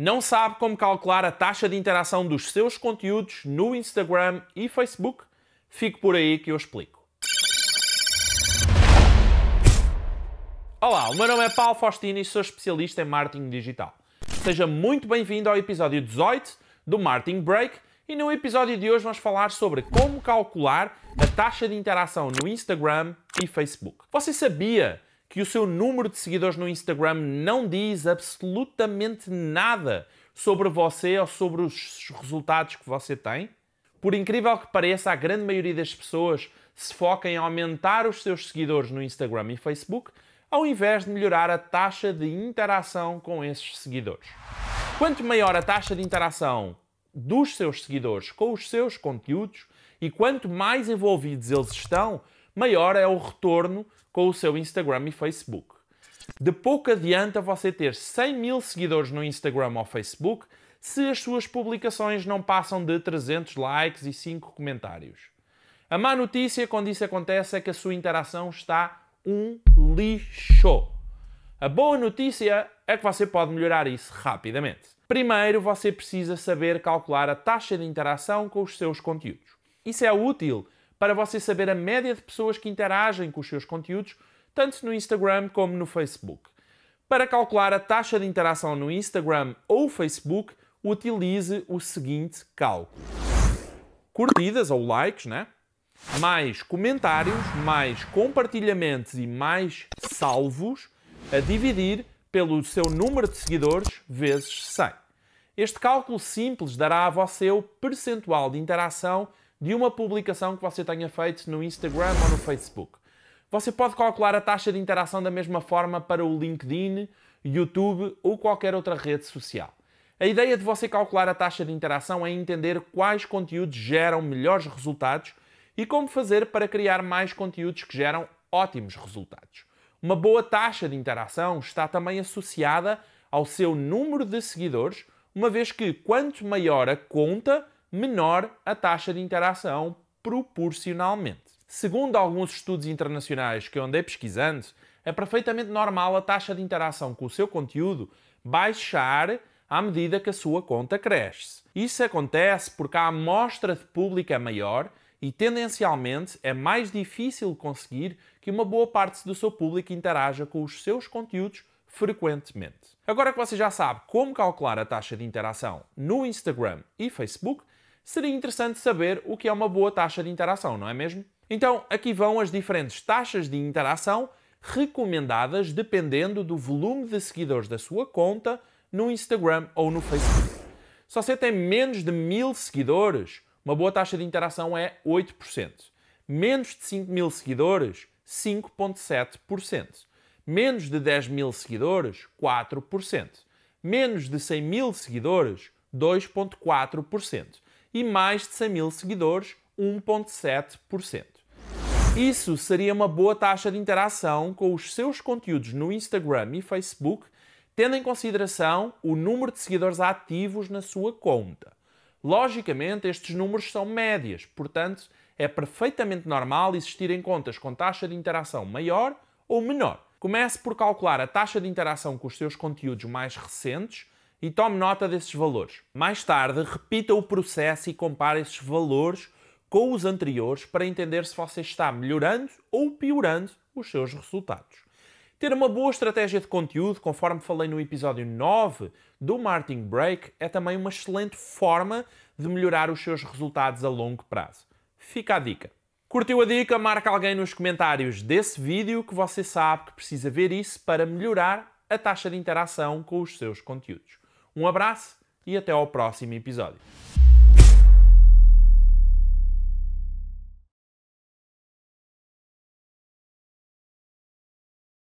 Não sabe como calcular a taxa de interação dos seus conteúdos no Instagram e Facebook? Fique por aí que eu explico. Olá, o meu nome é Paulo Faustino e sou especialista em marketing digital. Seja muito bem-vindo ao episódio 18 do Marketing Break e no episódio de hoje vamos falar sobre como calcular a taxa de interação no Instagram e Facebook. Você sabia que o seu número de seguidores no Instagram não diz absolutamente nada sobre você ou sobre os resultados que você tem? Por incrível que pareça, a grande maioria das pessoas se foca em aumentar os seus seguidores no Instagram e Facebook, ao invés de melhorar a taxa de interação com esses seguidores. Quanto maior a taxa de interação dos seus seguidores com os seus conteúdos e quanto mais envolvidos eles estão, maior é o retorno com o seu Instagram e Facebook. De pouco adianta você ter 100 mil seguidores no Instagram ou Facebook se as suas publicações não passam de 300 likes e 5 comentários. A má notícia quando isso acontece é que a sua interação está um lixo. A boa notícia é que você pode melhorar isso rapidamente. Primeiro, você precisa saber calcular a taxa de interação com os seus conteúdos. Isso é útil para você saber a média de pessoas que interagem com os seus conteúdos, tanto no Instagram como no Facebook. Para calcular a taxa de interação no Instagram ou Facebook, utilize o seguinte cálculo: curtidas ou likes, né? mais comentários, mais compartilhamentos e mais salvos a dividir pelo seu número de seguidores vezes 100. Este cálculo simples dará a você o percentual de interação de uma publicação que você tenha feito no Instagram ou no Facebook. Você pode calcular a taxa de interação da mesma forma para o LinkedIn, YouTube ou qualquer outra rede social. A ideia de você calcular a taxa de interação é entender quais conteúdos geram melhores resultados e como fazer para criar mais conteúdos que geram ótimos resultados. Uma boa taxa de interação está também associada ao seu número de seguidores, uma vez que quanto maior a conta, menor a taxa de interação proporcionalmente. Segundo alguns estudos internacionais que eu andei pesquisando, é perfeitamente normal a taxa de interação com o seu conteúdo baixar à medida que a sua conta cresce. Isso acontece porque a amostra de público é maior e tendencialmente é mais difícil conseguir que uma boa parte do seu público interaja com os seus conteúdos frequentemente. Agora que você já sabe como calcular a taxa de interação no Instagram e Facebook, seria interessante saber o que é uma boa taxa de interação, não é mesmo? Então, aqui vão as diferentes taxas de interação recomendadas dependendo do volume de seguidores da sua conta no Instagram ou no Facebook. Se você tem menos de 1000 seguidores, uma boa taxa de interação é 8%. Menos de 5000 seguidores, 5,7%. Menos de 10 mil seguidores, 4%. Menos de 100 mil seguidores, 2,4%. E mais de 100 mil seguidores, 1,7%. Isso seria uma boa taxa de interação com os seus conteúdos no Instagram e Facebook, tendo em consideração o número de seguidores ativos na sua conta. Logicamente, estes números são médias, portanto, é perfeitamente normal existirem contas com taxa de interação maior ou menor. Comece por calcular a taxa de interação com os seus conteúdos mais recentes e tome nota desses valores. Mais tarde, repita o processo e compare esses valores com os anteriores para entender se você está melhorando ou piorando os seus resultados. Ter uma boa estratégia de conteúdo, conforme falei no episódio 9 do Martin Break, é também uma excelente forma de melhorar os seus resultados a longo prazo. Fica a dica. Curtiu a dica? Marca alguém nos comentários desse vídeo que você sabe que precisa ver isso para melhorar a taxa de interação com os seus conteúdos. Um abraço e até ao próximo episódio.